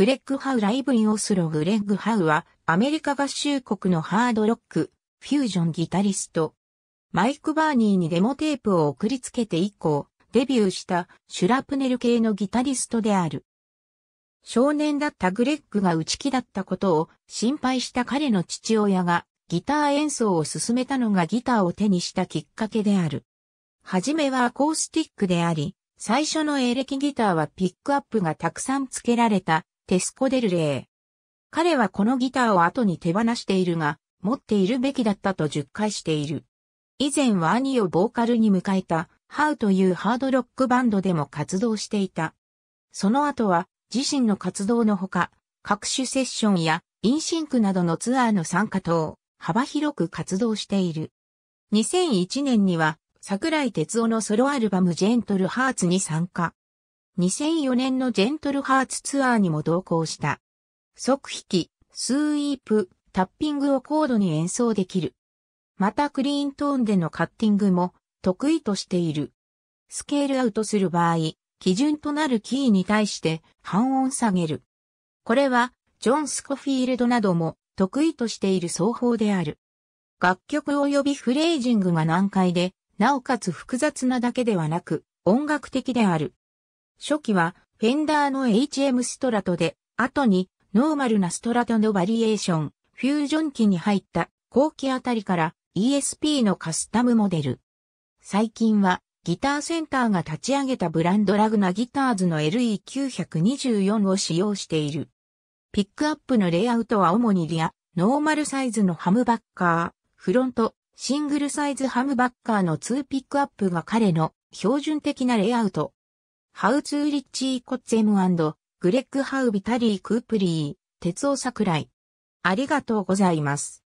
グレッグ・ハウライブ・イン・オスログレッグ・ハウは、アメリカ合衆国のハードロック、フュージョンギタリスト。マイク・バーニーにデモテープを送りつけて以降、デビューしたシュラプネル系のギタリストである。少年だったグレッグが内気だったことを心配した彼の父親がギター演奏を進めたのがギターを手にしたきっかけである。はじめはアコースティックであり、最初のエレキギターはピックアップがたくさん付けられたテスコ・デルレー。彼はこのギターを後に手放しているが、持っているべきだったと10回している。以前は兄をボーカルに迎えた、ハウというハードロックバンドでも活動していた。その後は、自身の活動のほか、各種セッションや、インシンクなどのツアーの参加等、幅広く活動している。2001年には、桜井哲夫のソロアルバムジェントルハーツに参加。2004年のジェントルハーツツアーにも同行した。即弾き、スイープ、タッピングをコードに演奏できる。またクリーントーンでのカッティングも得意としている。スケールアウトする場合、基準となるキーに対して半音下げる。これは、ジョン・スコフィールドなども得意としている奏法である。楽曲及びフレージングが難解で、なおかつ複雑なだけではなく、音楽的である。初期はフェンダーの HM ストラトで、後にノーマルなストラトのバリエーション、フュージョン機に入った後期あたりから ESP のカスタムモデル。最近はギターセンターが立ち上げたブランドラグナギターズの LE924 を使用している。ピックアップのレイアウトは主にリア、ノーマルサイズのハムバッカー、フロント、シングルサイズハムバッカーの2ピックアップが彼の標準的なレイアウト。ハウツーリッチー・コッツェムアンド、グレッグ・ハウビタリー・クープリー、鉄尾桜井。ありがとうございます。